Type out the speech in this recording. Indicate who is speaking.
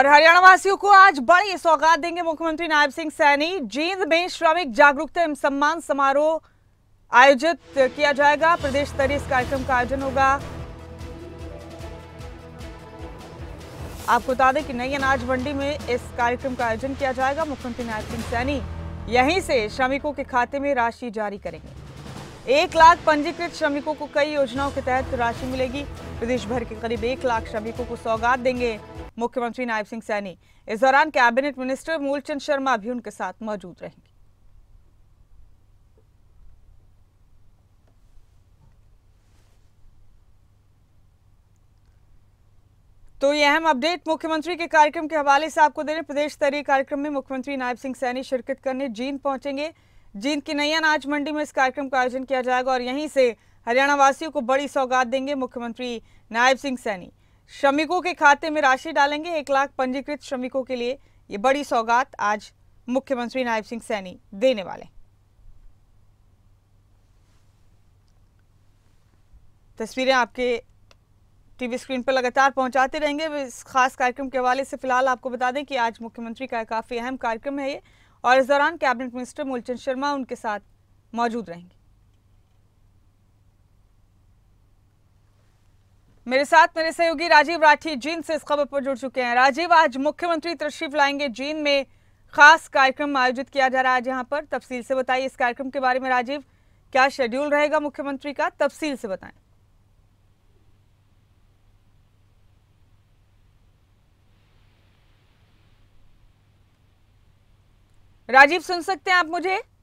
Speaker 1: और हरियाणा वासियों को आज बड़ी सौगात देंगे मुख्यमंत्री नायब सिंह सैनी जींद में श्रमिक जागरूकता एवं सम्मान समारोह आयोजित किया जाएगा प्रदेश स्तरीय इस कार्यक्रम का आयोजन होगा आपको बता दें कि नई अनाज मंडी में इस कार्यक्रम का आयोजन किया जाएगा मुख्यमंत्री नायब सिंह सैनी यहीं से श्रमिकों के खाते में राशि जारी करेंगे एक लाख पंजीकृत श्रमिकों को कई योजनाओं के तहत राशि मिलेगी प्रदेश भर के करीब एक लाख श्रमिकों को सौगात देंगे मुख्यमंत्री नायब सिंह सैनी इस दौरान कैबिनेट मिनिस्टर मूलचंद शर्मा भी उनके साथ मौजूद रहेंगे तो ये अहम अपडेट मुख्यमंत्री के कार्यक्रम के हवाले से आपको दे रहे प्रदेश स्तरीय कार्यक्रम में मुख्यमंत्री नायब सिंह सैनी शिरकत करने जींद पहुंचेंगे जींद की नैया अनाज मंडी में इस कार्यक्रम का आयोजन किया जाएगा और यहीं से हरियाणा वासियों को बड़ी सौगात देंगे मुख्यमंत्री नायब सिंह सैनी श्रमिकों के खाते में राशि डालेंगे एक लाख पंजीकृत श्रमिकों के लिए ये बड़ी सौगात आज मुख्यमंत्री नायब सिंह सैनी देने वाले तस्वीरें आपके टीवी स्क्रीन पर लगातार पहुंचाते रहेंगे इस खास कार्यक्रम के हवाले से फिलहाल आपको बता दें कि आज मुख्यमंत्री का काफ़ी अहम कार्यक्रम है ये और इस दौरान कैबिनेट मिनिस्टर मूलचंद शर्मा उनके साथ मौजूद रहेंगे मेरे साथ मेरे सहयोगी राजीव राठी जींद से इस खबर पर जुड़ चुके हैं राजीव आज मुख्यमंत्री तशरीफ लाएंगे जींद में खास कार्यक्रम आयोजित किया जा रहा है यहाँ पर तफसील से बताइए इस कार्यक्रम के बारे में राजीव क्या शेड्यूल रहेगा मुख्यमंत्री का तफसील से बताएं
Speaker 2: राजीव सुन सकते हैं आप मुझे